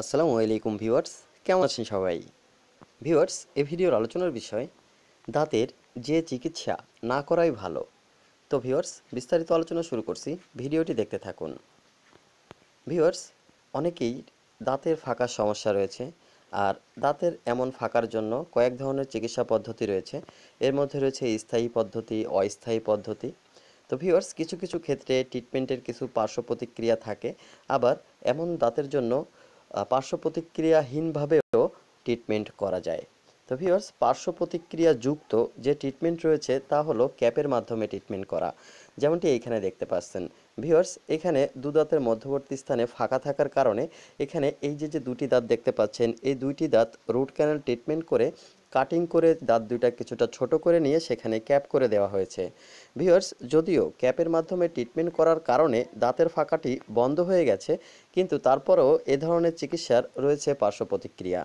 আসসালামু আলাইকুম ভিউয়ার্স কেমন আছেন সবাই ভিউয়ার্স এ ভিডিওর আলোচনার বিষয় দাঁতের যে চিকিৎসা না করাই ভালো তো ভিউয়ার্স বিস্তারিত আলোচনা শুরু করছি ভিডিওটি দেখতে থাকুন ভিউয়ার্স অনেকেই দাঁতের ফাঁকার সমস্যা রয়েছে আর দাঁতের এমন ফাঁকার জন্য কয়েক ধরনের চিকিৎসা পদ্ধতি রয়েছে এর মধ্যে রয়েছে স্থায়ী পদ্ধতি অস্থায়ী পদ্ধতি তো ভিউয়ার্স কিছু কিছু ক্ষেত্রে ট্রিটমেন্টের কিছু পার্শ্ব প্রতিক্রিয়া থাকে আবার এমন দাঁতের জন্য পার্শ্ব প্রতিক্রিয়াহীনভাবেও ট্রিটমেন্ট করা যায় তো ভিওর্স পার্শ্ব প্রতিক্রিয়া যুক্ত যে ট্রিটমেন্ট রয়েছে তা হলো ক্যাপের মাধ্যমে ট্রিটমেন্ট করা যেমনটি এইখানে দেখতে পাচ্ছেন ভিওর্স এখানে দু দাঁতের মধ্যবর্তী স্থানে ফাঁকা থাকার কারণে এখানে এই যে যে দুটি দাঁত দেখতে পাচ্ছেন এই দুইটি দাঁত রুট ক্যানাল ট্রিটমেন্ট করে কাটিং করে দাঁত দুইটা কিছুটা ছোট করে নিয়ে সেখানে ক্যাপ করে দেওয়া হয়েছে ভিউয়ার্স যদিও ক্যাপের মাধ্যমে ট্রিটমেন্ট করার কারণে দাঁতের ফাঁকাটি বন্ধ হয়ে গেছে কিন্তু তারপরেও এ ধরনের চিকিৎসার রয়েছে পার্শ্ব প্রতিক্রিয়া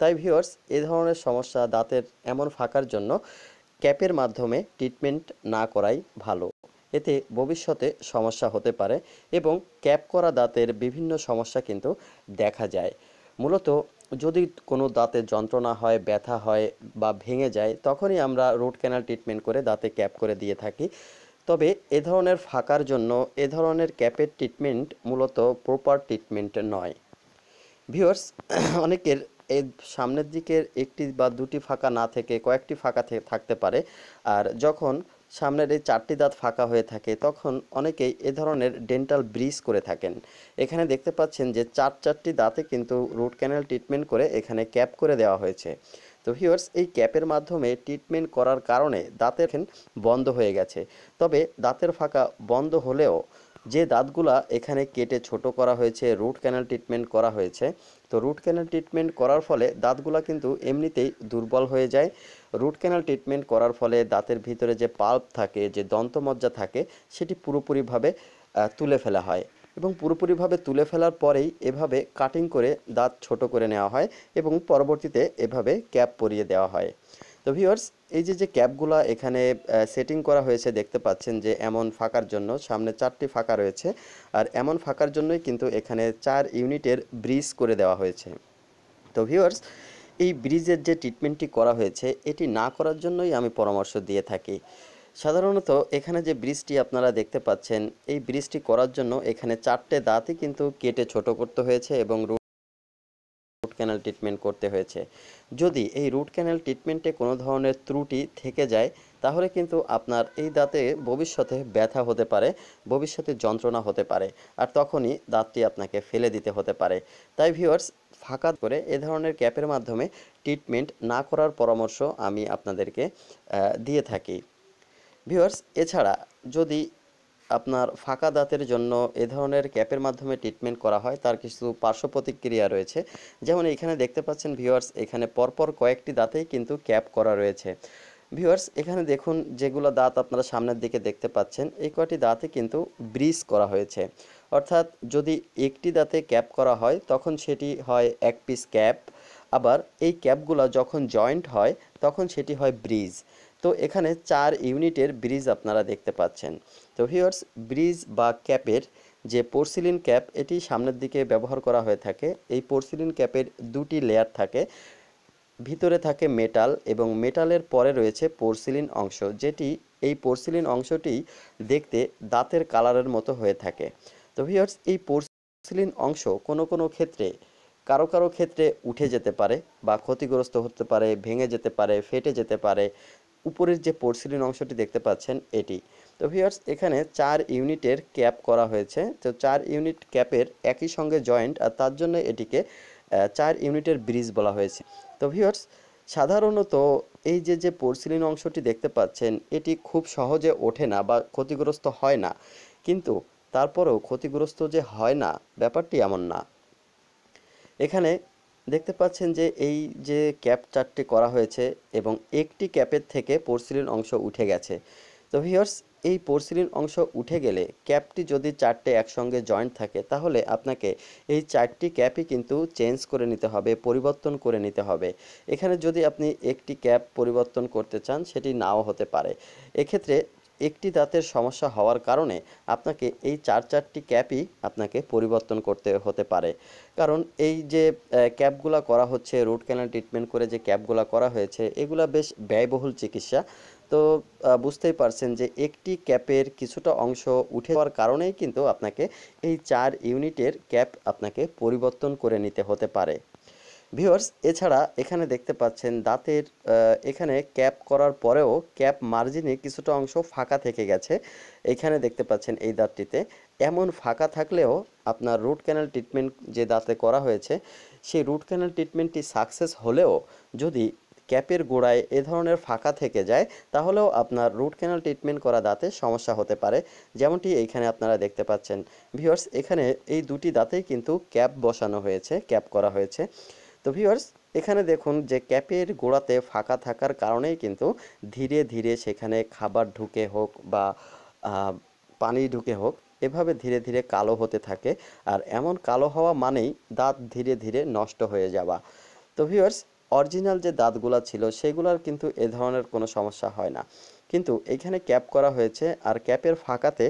তাই ভিউয়ার্স এ ধরনের সমস্যা দাঁতের এমন ফাঁকার জন্য ক্যাপের মাধ্যমে ট্রিটমেন্ট না করাই ভালো এতে ভবিষ্যতে সমস্যা হতে পারে এবং ক্যাপ করা দাঁতের বিভিন্ন সমস্যা কিন্তু দেখা যায় মূলত যদি কোনো দাঁতে যন্ত্রণা হয় ব্যথা হয় বা ভেঙে যায় তখনই আমরা রুট ক্যানাল ট্রিটমেন্ট করে দাঁতে ক্যাপ করে দিয়ে থাকি তবে এ ধরনের ফাঁকার জন্য এ ধরনের ক্যাপের ট্রিটমেন্ট মূলত প্রপার ট্রিটমেন্ট নয় ভিউয়ার্স অনেকের এর সামনের দিকের একটি বা দুটি ফাঁকা না থেকে কয়েকটি ফাঁকা থাকতে পারে আর যখন সামনের এই চারটি দাঁত ফাঁকা হয়ে থাকে তখন অনেকেই এ ধরনের ডেন্টাল ব্রিজ করে থাকেন এখানে দেখতে পাচ্ছেন যে চার চারটি দাঁতে কিন্তু রুট ক্যানেল ট্রিটমেন্ট করে এখানে ক্যাপ করে দেওয়া হয়েছে তো হিওর্স এই ক্যাপের মাধ্যমে ট্রিটমেন্ট করার কারণে দাঁতের বন্ধ হয়ে গেছে তবে দাঁতের ফাঁকা বন্ধ হলেও যে দাঁতগুলা এখানে কেটে ছোট করা হয়েছে রুট ক্যানাল ট্রিটমেন্ট করা হয়েছে তো রুট ক্যানাল ট্রিটমেন্ট করার ফলে দাঁতগুলা কিন্তু এমনিতেই দুর্বল হয়ে যায় রুট ক্যানাল ট্রিটমেন্ট করার ফলে দাঁতের ভিতরে যে পাল্প থাকে যে দন্তমজ্জা থাকে সেটি পুরোপুরিভাবে তুলে ফেলা হয় এবং পুরোপুরিভাবে তুলে ফেলার পরেই এভাবে কাটিং করে দাঁত ছোট করে নেওয়া হয় এবং পরবর্তীতে এভাবে ক্যাপ পরিয়ে দেওয়া হয় তো ভিউয়ার্স এই যে যে ক্যাবগুলা এখানে সেটিং করা হয়েছে দেখতে পাচ্ছেন যে এমন ফাঁকার জন্য সামনে চারটি ফাঁকা রয়েছে আর এমন ফাঁকার জন্যই কিন্তু এখানে চার ইউনিটের ব্রিজ করে দেওয়া হয়েছে তো ভিউয়ার্স এই ব্রিজের যে ট্রিটমেন্টটি করা হয়েছে এটি না করার জন্যই আমি পরামর্শ দিয়ে থাকি সাধারণত এখানে যে ব্রিজটি আপনারা দেখতে পাচ্ছেন এই ব্রিজটি করার জন্য এখানে চারটে দাঁতই কিন্তু কেটে ছোট করতে হয়েছে এবং রুট ক্যানাল ট্রিটমেন্ট করতে হয়েছে যদি এই রুট ক্যানাল ট্রিটমেন্টে কোনো ধরনের ত্রুটি থেকে যায় তাহলে কিন্তু আপনার এই দাঁতে ভবিষ্যতে ব্যথা হতে পারে ভবিষ্যতে যন্ত্রণা হতে পারে আর তখনই দাঁতটি আপনাকে ফেলে দিতে হতে পারে তাই ভিউয়ার্স ফাঁকা করে এ ধরনের ক্যাপের মাধ্যমে ট্রিটমেন্ট না করার পরামর্শ আমি আপনাদেরকে দিয়ে থাকি ভিউয়ার্স এছাড়া যদি আপনার ফাঁকা দাঁতের জন্য এ ধরনের ক্যাপের মাধ্যমে ট্রিটমেন্ট করা হয় তার কিছু পার্শ্ব প্রতিক্রিয়া রয়েছে যেমন এখানে দেখতে পাচ্ছেন ভিওয়ার্স এখানে পরপর কয়েকটি দাঁতেই কিন্তু ক্যাপ করা রয়েছে ভিউয়ার্স এখানে দেখুন যেগুলো দাঁত আপনারা সামনের দিকে দেখতে পাচ্ছেন এই কয়টি দাঁতে কিন্তু ব্রিজ করা হয়েছে অর্থাৎ যদি একটি দাঁতে ক্যাপ করা হয় তখন সেটি হয় এক পিস ক্যাপ আবার এই ক্যাপগুলো যখন জয়েন্ট হয় তখন সেটি হয় ব্রিজ তো এখানে চার ইউনিটের ব্রিজ আপনারা দেখতে পাচ্ছেন তো ভিওর্স ব্রিজ বা ক্যাপের যে পোর্সিলিন ক্যাপ এটি সামনের দিকে ব্যবহার করা হয়ে থাকে এই পোর্সিলিন ক্যাপের দুটি লেয়ার থাকে ভিতরে থাকে মেটাল এবং মেটালের পরে রয়েছে পোর্সিলিন অংশ যেটি এই পোর্সিলিন অংশটি দেখতে দাঁতের কালারের মতো হয়ে থাকে তো ভিওর্স এই পোর্সিলিন অংশ কোনো কোনো ক্ষেত্রে কারো কারো ক্ষেত্রে উঠে যেতে পারে বা ক্ষতিগ্রস্ত হতে পারে ভেঙে যেতে পারে ফেটে যেতে পারে উপরের যে পোর্সিলিন অংশটি দেখতে পাচ্ছেন এটি তো ভিউয়ার্স এখানে চার ইউনিটের ক্যাপ করা হয়েছে তো চার ইউনিট ক্যাপের একই সঙ্গে জয়েন্ট আর তার জন্য এটিকে চার ইউনিটের ব্রিজ বলা হয়েছে তো ভিউয়ার্স সাধারণত এই যে যে পোর্সিলিন অংশটি দেখতে পাচ্ছেন এটি খুব সহজে ওঠে না বা ক্ষতিগ্রস্ত হয় না কিন্তু তারপরেও ক্ষতিগ্রস্ত যে হয় না ব্যাপারটি এমন না এখানে দেখতে পাচ্ছেন যে এই যে ক্যাপ চারটি করা হয়েছে এবং একটি ক্যাপের থেকে পোর্সিলিন অংশ উঠে গেছে তো ভিওর্স এই পোর্সিলিন অংশ উঠে গেলে ক্যাপটি যদি চারটে একসঙ্গে জয়েন্ট থাকে তাহলে আপনাকে এই চারটি ক্যাপই কিন্তু চেঞ্জ করে নিতে হবে পরিবর্তন করে নিতে হবে এখানে যদি আপনি একটি ক্যাপ পরিবর্তন করতে চান সেটি নাও হতে পারে এক্ষেত্রে একটি দাঁতের সমস্যা হওয়ার কারণে আপনাকে এই চার চারটি ক্যাপই আপনাকে পরিবর্তন করতে হতে পারে কারণ এই যে ক্যাপগুলা করা হচ্ছে রুট ক্যানাল ট্রিটমেন্ট করে যে ক্যাপগুলা করা হয়েছে এগুলা বেশ ব্যয়বহুল চিকিৎসা তো বুঝতেই পারছেন যে একটি ক্যাপের কিছুটা অংশ উঠে যাওয়ার কারণেই কিন্তু আপনাকে এই চার ইউনিটের ক্যাপ আপনাকে পরিবর্তন করে নিতে হতে পারে ভিউয়ার্স এছাড়া এখানে দেখতে পাচ্ছেন দাঁতের এখানে ক্যাপ করার পরেও ক্যাপ মার্জিনে কিছুটা অংশ ফাঁকা থেকে গেছে এখানে দেখতে পাচ্ছেন এই দাঁতটিতে এমন ফাঁকা থাকলেও আপনার রুট ক্যানাল ট্রিটমেন্ট যে দাঁতে করা হয়েছে সেই রুট ক্যানাল ট্রিটমেন্টটি সাকসেস হলেও যদি ক্যাপের গোড়ায় এ ধরনের ফাঁকা থেকে যায় তাহলেও আপনার রুট ক্যানাল ট্রিটমেন্ট করা দাঁতে সমস্যা হতে পারে যেমনটি এইখানে আপনারা দেখতে পাচ্ছেন ভিউয়ার্স এখানে এই দুটি দাঁতেই কিন্তু ক্যাপ বসানো হয়েছে ক্যাপ করা হয়েছে তো ভিউয়ার্স এখানে দেখুন যে ক্যাপের গোড়াতে ফাঁকা থাকার কারণেই কিন্তু ধীরে ধীরে সেখানে খাবার ঢুকে হোক বা পানি ঢুকে হোক এভাবে ধীরে ধীরে কালো হতে থাকে আর এমন কালো হওয়া মানেই দাঁত ধীরে ধীরে নষ্ট হয়ে যাওয়া তো ভিউয়ার্স অরিজিনাল যে দাঁতগুলো ছিল সেগুলোর কিন্তু এ ধরনের কোনো সমস্যা হয় না কিন্তু এখানে ক্যাপ করা হয়েছে আর ক্যাপের ফাঁকাতে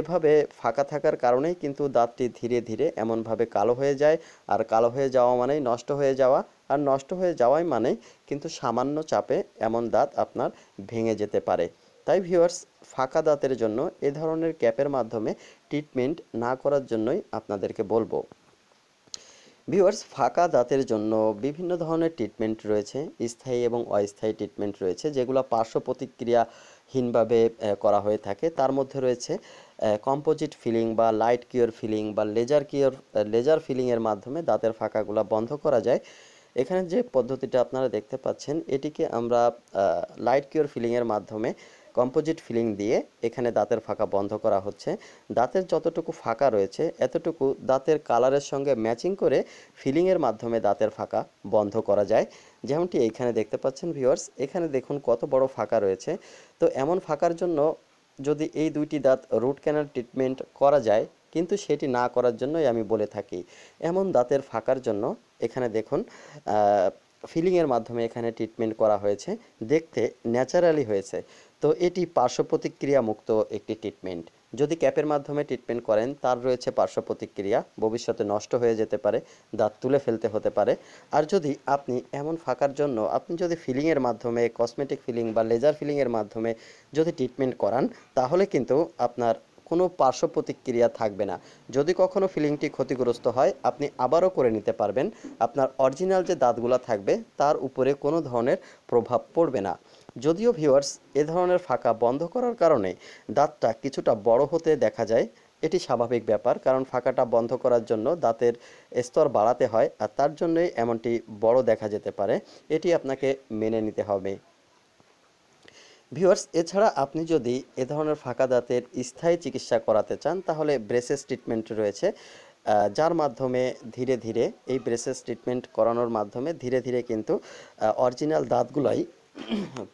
এভাবে ফাঁকা থাকার কারণেই কিন্তু দাঁতটি ধীরে ধীরে এমনভাবে কালো হয়ে যায় আর কালো হয়ে যাওয়া মানেই নষ্ট হয়ে যাওয়া আর নষ্ট হয়ে যাওয়াই মানেই কিন্তু সামান্য চাপে এমন দাঁত আপনার ভেঙে যেতে পারে তাই ভিউয়ার্স ফাঁকা দাঁতের জন্য এ ধরনের ক্যাপের মাধ্যমে ট্রিটমেন্ট না করার জন্যই আপনাদেরকে বলবো ভিউয়ার্স ফাঁকা দাঁতের জন্য বিভিন্ন ধরনের ট্রিটমেন্ট রয়েছে স্থায়ী এবং অস্থায়ী ট্রিটমেন্ট রয়েছে যেগুলো পার্শ্ব প্রতিক্রিয়াহীনভাবে করা হয়ে থাকে তার মধ্যে রয়েছে কম্পোজিট ফিলিং বা লাইট কিওর ফিলিং বা লেজার কিওর লেজার ফিলিংয়ের মাধ্যমে দাঁতের ফাঁকাগুলো বন্ধ করা যায় এখানে যে পদ্ধতিটা আপনারা দেখতে পাচ্ছেন এটিকে আমরা লাইট কিওর ফিলিংয়ের মাধ্যমে কম্পোজিট ফিলিং দিয়ে এখানে দাঁতের ফাঁকা বন্ধ করা হচ্ছে দাঁতের যতটুকু ফাঁকা রয়েছে এতটুকু দাঁতের কালারের সঙ্গে ম্যাচিং করে ফিলিংয়ের মাধ্যমে দাঁতের ফাঁকা বন্ধ করা যায় যেমনটি এইখানে দেখতে পাচ্ছেন ভিউয়ার্স এখানে দেখুন কত বড় ফাঁকা রয়েছে তো এমন ফাঁকার জন্য যদি এই দুইটি দাঁত রুট ক্যানাল ট্রিটমেন্ট করা যায় কিন্তু সেটি না করার জন্যই আমি বলে থাকি এমন দাঁতের ফাঁকার জন্য এখানে দেখুন ফিলিংয়ের মাধ্যমে এখানে ট্রিটমেন্ট করা হয়েছে দেখতে ন্যাচারালি হয়েছে তো এটি পার্শ্ব প্রতিক্রিয়া মুক্ত একটি ট্রিটমেন্ট যদি ক্যাপের মাধ্যমে ট্রিটমেন্ট করেন তার রয়েছে পার্শ্ব প্রতিক্রিয়া ভবিষ্যতে নষ্ট হয়ে যেতে পারে দাঁত তুলে ফেলতে হতে পারে আর যদি আপনি এমন ফাঁকার জন্য আপনি যদি ফিলিংয়ের মাধ্যমে কসমেটিক ফিলিং বা লেজার ফিলিংয়ের মাধ্যমে যদি ট্রিটমেন্ট করান তাহলে কিন্তু আপনার কোনো পার্শ্ব প্রতিক্রিয়া থাকবে না যদি কখনো ফিলিংটি ক্ষতিগ্রস্ত হয় আপনি আবারও করে নিতে পারবেন আপনার অরিজিনাল যে দাঁতগুলো থাকবে তার উপরে কোনো ধরনের প্রভাব পড়বে না যদিও ভিউয়ার্স এ ধরনের ফাঁকা বন্ধ করার কারণে দাঁতটা কিছুটা বড় হতে দেখা যায় এটি স্বাভাবিক ব্যাপার কারণ ফাঁকাটা বন্ধ করার জন্য দাঁতের স্তর বাড়াতে হয় আর তার জন্যই এমনটি বড় দেখা যেতে পারে এটি আপনাকে মেনে নিতে হবে ভিউয়ার্স এছাড়া আপনি যদি এ ধরনের ফাঁকা দাঁতের স্থায়ী চিকিৎসা করাতে চান তাহলে ব্রেসেস ট্রিটমেন্ট রয়েছে যার মাধ্যমে ধীরে ধীরে এই ব্রেসেস ট্রিটমেন্ট করানোর মাধ্যমে ধীরে ধীরে কিন্তু অরিজিনাল দাঁতগুলাই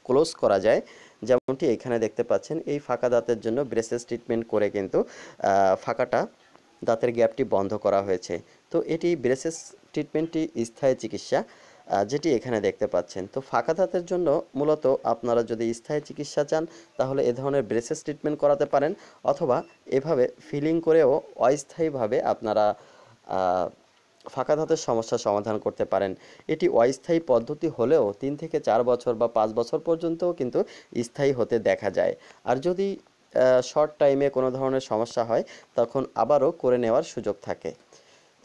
ক্লোজ করা যায় যেমনটি এখানে দেখতে পাচ্ছেন এই ফাঁকা দাঁতের জন্য ব্রেসেস ট্রিটমেন্ট করে কিন্তু ফাঁকাটা দাঁতের গ্যাপটি বন্ধ করা হয়েছে তো এটি ব্রেসেস ট্রিটমেন্টটি স্থায়ী চিকিৎসা যেটি এখানে দেখতে পাচ্ছেন তো ফাঁকা দাঁতের জন্য মূলত আপনারা যদি স্থায়ী চিকিৎসা চান তাহলে এ ধরনের ব্রেসেস ট্রিটমেন্ট করাতে পারেন অথবা এভাবে ফিলিং করেও অস্থায়ীভাবে আপনারা ফাঁকা ধাতের সমস্যা সমাধান করতে পারেন এটি অস্থায়ী পদ্ধতি হলেও তিন থেকে চার বছর বা পাঁচ বছর পর্যন্তও কিন্তু স্থায়ী হতে দেখা যায় আর যদি শর্ট টাইমে কোনো ধরনের সমস্যা হয় তখন আবারও করে নেওয়ার সুযোগ থাকে